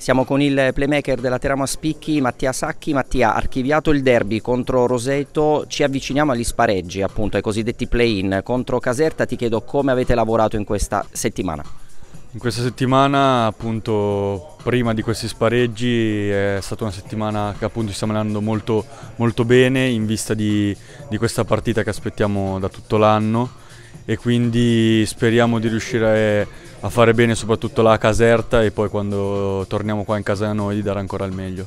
Siamo con il playmaker della Teramo a Spicchi, Mattia Sacchi. Mattia, archiviato il derby contro Roseto, ci avviciniamo agli spareggi, appunto, ai cosiddetti play-in. Contro Caserta ti chiedo come avete lavorato in questa settimana. In questa settimana, appunto, prima di questi spareggi è stata una settimana che appunto ci stiamo andando molto, molto bene in vista di, di questa partita che aspettiamo da tutto l'anno e quindi speriamo di riuscire a fare bene soprattutto la caserta e poi quando torniamo qua in casa da noi di dare ancora il meglio.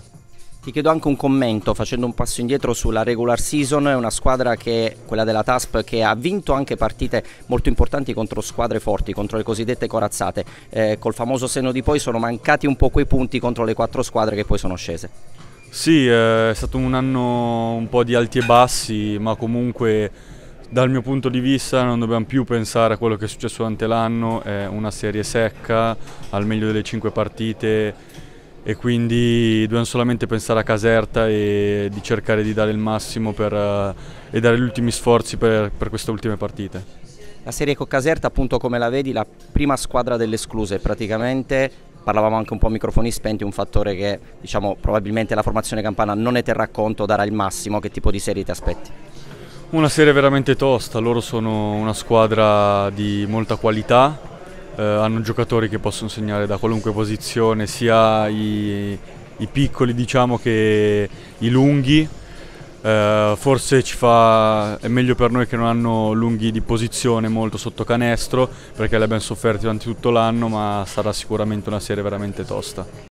Ti chiedo anche un commento facendo un passo indietro sulla regular season, è una squadra che, quella della TASP che ha vinto anche partite molto importanti contro squadre forti, contro le cosiddette corazzate, eh, col famoso senno di poi sono mancati un po' quei punti contro le quattro squadre che poi sono scese. Sì, eh, è stato un anno un po' di alti e bassi, ma comunque dal mio punto di vista non dobbiamo più pensare a quello che è successo durante l'anno, è una serie secca, al meglio delle cinque partite e quindi dobbiamo solamente pensare a Caserta e di cercare di dare il massimo per, eh, e dare gli ultimi sforzi per, per queste ultime partite. La serie con Caserta appunto come la vedi la prima squadra delle escluse praticamente parlavamo anche un po' a microfoni spenti, un fattore che diciamo, probabilmente la formazione campana non ne terrà conto, darà il massimo, che tipo di serie ti aspetti? Una serie veramente tosta, loro sono una squadra di molta qualità, eh, hanno giocatori che possono segnare da qualunque posizione, sia i, i piccoli diciamo che i lunghi, eh, forse fa, è meglio per noi che non hanno lunghi di posizione molto sotto canestro perché li abbiamo sofferti durante tutto l'anno ma sarà sicuramente una serie veramente tosta.